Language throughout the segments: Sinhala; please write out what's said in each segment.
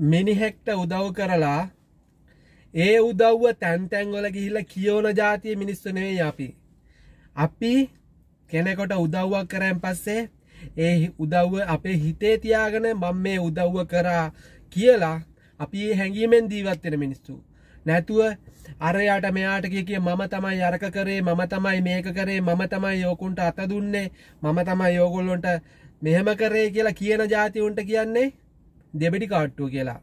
මිනිහෙක්ට උදව් කරලා ඒ උදව්ව තැන්තැන්ගොල ගිහිල්ල කියෝන ජාතිය මිනිස්සුනේ අපි. අපි කෙනෙකොට උදව්වක් කරයන් පස්සේ ඒ උදව්ව අපේ හිතේ තියාගෙන මං මේ උදව්ව කරා කියලා අපි හැඟීමෙන් දීවත්වෙන මිනිස්සු. නැතුව අරයාට මෙයාට කිය කිය මම තමයි අරක කරේ මම තමයි මේක කරේ මම තමයි යෝකුන්ට අත දුන්නේ මම තමයි යෝගොල්ලොන්ට මෙහෙම කරේ කියලා කියන ජාතිවුන්ට කියන්නේ දෙබෙඩි කාට්ටුව කියලා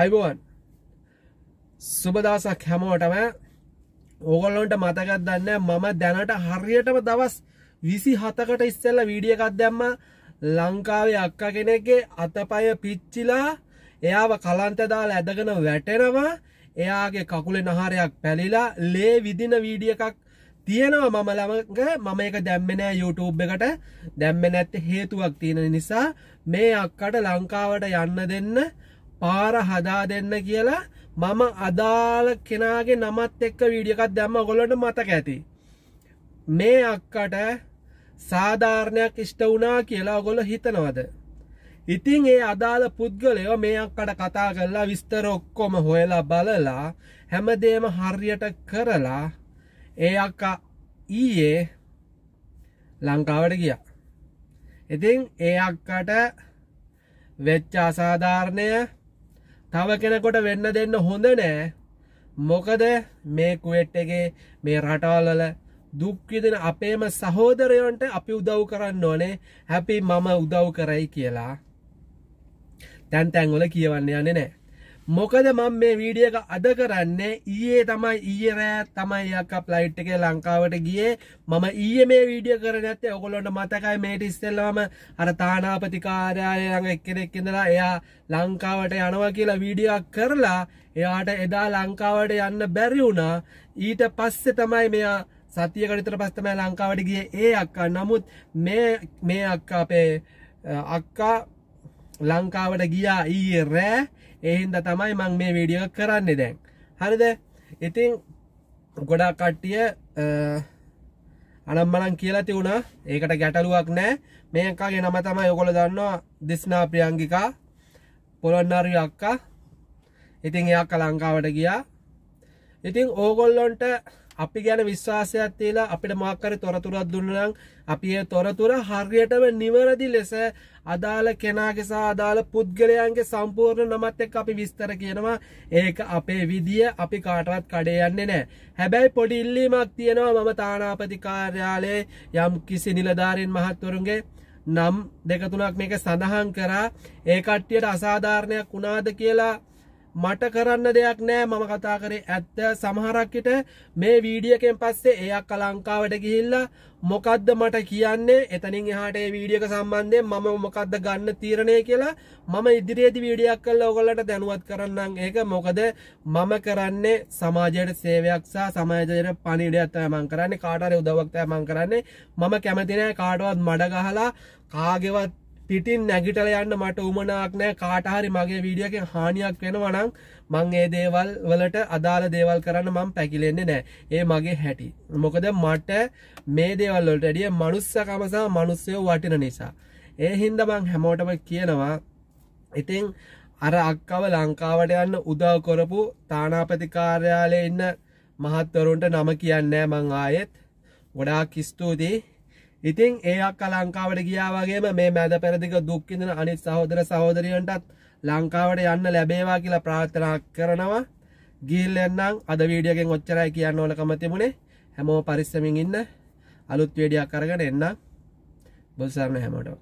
අයිබෝන් සුබදසක් හැමෝටම ඕගොල්ලොන්ට මතකත් දන්න මම දැනට හරියටම දවස් විසි හතකට ඉස්සල්ල වීඩියකත් දැම්ම ලංකාවේ අක්ක කෙනෙක්ගේ අතපය පිච්චිලා එයාව කලන්ත දාලා ඇදගෙන වැටෙනවා එයාගේ කකුලේ නහරයක් පැලිලා ලේ විදින වීඩිය එකක් තියෙනවා මම ළඟ මම එක දැම්මෙනෑ YouTube එකට දැම්ම නැත්ත හේතුවක් තියෙන නිසා මේ අක්කට ලංකාවට යන්න දෙන්න පාර හදා දෙන්න කියලා මම අදාළ කෙනාගේ නමත් එක්ක වීඩියකත් දැම්ම ගොලට මතක ඇති මේ අක්කට සාධාරණයක් ඉෂ්ට වුණා කියලා ගොල හිතනවද. ඉතිං ඒ අදාළ පුද්ගලයෝ මේ අක්කට කතා කරලා විස්තර ඔක්කොම හොයලා බලලා හැමදේම හරියට කරලා ඒ අක්කා ඊයේ ලංකාවට ගිය ඉතින් ඒ අක්කට වෙච්ච අසාධාරණය තව කෙනකොට වෙන්න දෙන්න හොඳ නෑ මොකද මේ කුවෙට්ටගේ මේ රටවල්ලල දුක්විදින අපේම සහෝදරයන්ට අපි උදව් කරන්න ඕනේ හැපි මම උදව් කරයි කියලා තැන් තැන්වල කියවන්න යන්නේ නෑ මොකද මම මේ වීඩිය එක අද කරන්නේ ඊයේ තමයි ඊයේ රෑ තමයි යක්ක ෆ්ලයිට් එකේ ලංකාවට ගියේ මම ඊයේ මේ වීඩියෝ කරේ නැත්තේ ඔයගොල්ලන්ට මතකයි මේට ඉස්සෙල්ලාම අර තානාපති කාර්යාලය ළඟ එක්කෙනෙක් ඉඳලා එයා ලංකාවට යනවා කියලා වීඩියෝ කරලා එයාට එදා ලංකාවට යන්න බැරි වුණා ඊට පස්සේ තමයි මෙයා සතියකට විතර පස්සේ තමයි ලංකාවට ගියේ ඒ අක්කා නමුත් මේ මේ අක්කා අපේ අක්කා ලංකාවට ගියා ඊයේ රෑ එහින්ද තමයි මං මේ වීඩියෝ කරන්නේ දැන් හරිද ඉතිං ගොඩා කට්ටිය අනම්මලන් කියලා තිවුණා ඒකට ගැටලුවක් නෑ මේකාගේ නම තමයි යොකොළ දන්නවා දෙස්නා ප්‍රියංගිකා පොළොන්නරු අක්කා ඉතිං එයක්ක ලංකාවට ගියා ඉතිං ඕගොල්ලොන්ට අපි ගැන විශ්වාසයක් තියලා අපිට මාකර තොරතුරක් දුන්නනම් අපි ඒ තොරතුර හරියටම නිවැරදි ලෙස අදාළ කෙනාගේ සහ අදාළ පුද්ගලයන්ගේ සම්පූර්ණ නමත් එක්ක අපි විස්තර කියනවා ඒක අපේ විදිය අපි කාටවත් කඩේ යන්නේ නැහැ. හැබැයි පොඩි ඉල්ලීමක් තියෙනවා මම තානාපති කාර්යාලයේ යම් කිසි නිලධාරීන් මහත්වරුන්ගේ නම් දෙක තුනක් මේක සඳහන් කරා ඒ කට්ටියට අසාධාරණයක් වුණාද කියලා මට කරන්න දෙයක් නෑ මම කතා කරේ ඇත්ත සමහරක්කට මේ වීඩියකෙන් පස්සේ එයක් අලංකාවට ගිහිල්ලා මොකද්ද මට කියන්නේ එතනින් එහාට ඒ වීඩියක සම්බන්ධයෙන් මම මොකද්ද ගන්න තීරණය කියලා මම ඉදිරියේදී වීඩියක් කරලා ඔයගලට දැනුවත් කරන්නම් ඒක මොකද මම කරන්නේ සමාජයට සේවයක් සහ සමාජයට පණිවිඩයක් තමයි මම කරන්නේ කාට හරි උදව්වක් තමයි මම කරන්නේ මම කැමති නෑ කාටවත් මඩ ගහලා කාගේවත් පිටින් නැගිටල යන්න මට උමනාවක් නෑ කාටහරි මගේ වීඩියක හානියක් වෙනවනං මං ඒ දේවල් වලට අදාළ දේවල් කරන්න මං පැකිලෙන්නේ නෑ ඒ මගේ හැටි මොකද මට මේ දේවල් වලට ඇඩිය මනුස්සකමසා මනුස්සයෝ වටින නිසා ඒ හින්ද මං හැමෝටම කියනවා ඉතිං අර අක්කව ලංකාවට යන්න උදව් කොරපු තානාපති කාර්යාලය ඉන්න මහත්තවරුන්ට නම කියන්නෑ මං ආයෙත් ගොඩාක් ස්තුතියි ඉතින් ඒක් ලංකාවට ගියාවගේම මේ මැද පැරදික දුක්කිඳන අනිත් සහෝදර සහෝදරියන්ටත් ලංකාවට යන්න ලැබේවා කියලා ප්‍රාර්ථනා කරනවා ගිල් එන්නම් අද වීඩියගෙන් ඔච්චරයි කියන්න ඕනකම තිබුණේ හැමෝ පරිස්සමින් ඉන්න අලුත් වේඩියක් කරගෙන එන්න බොසරණ හැමෝටම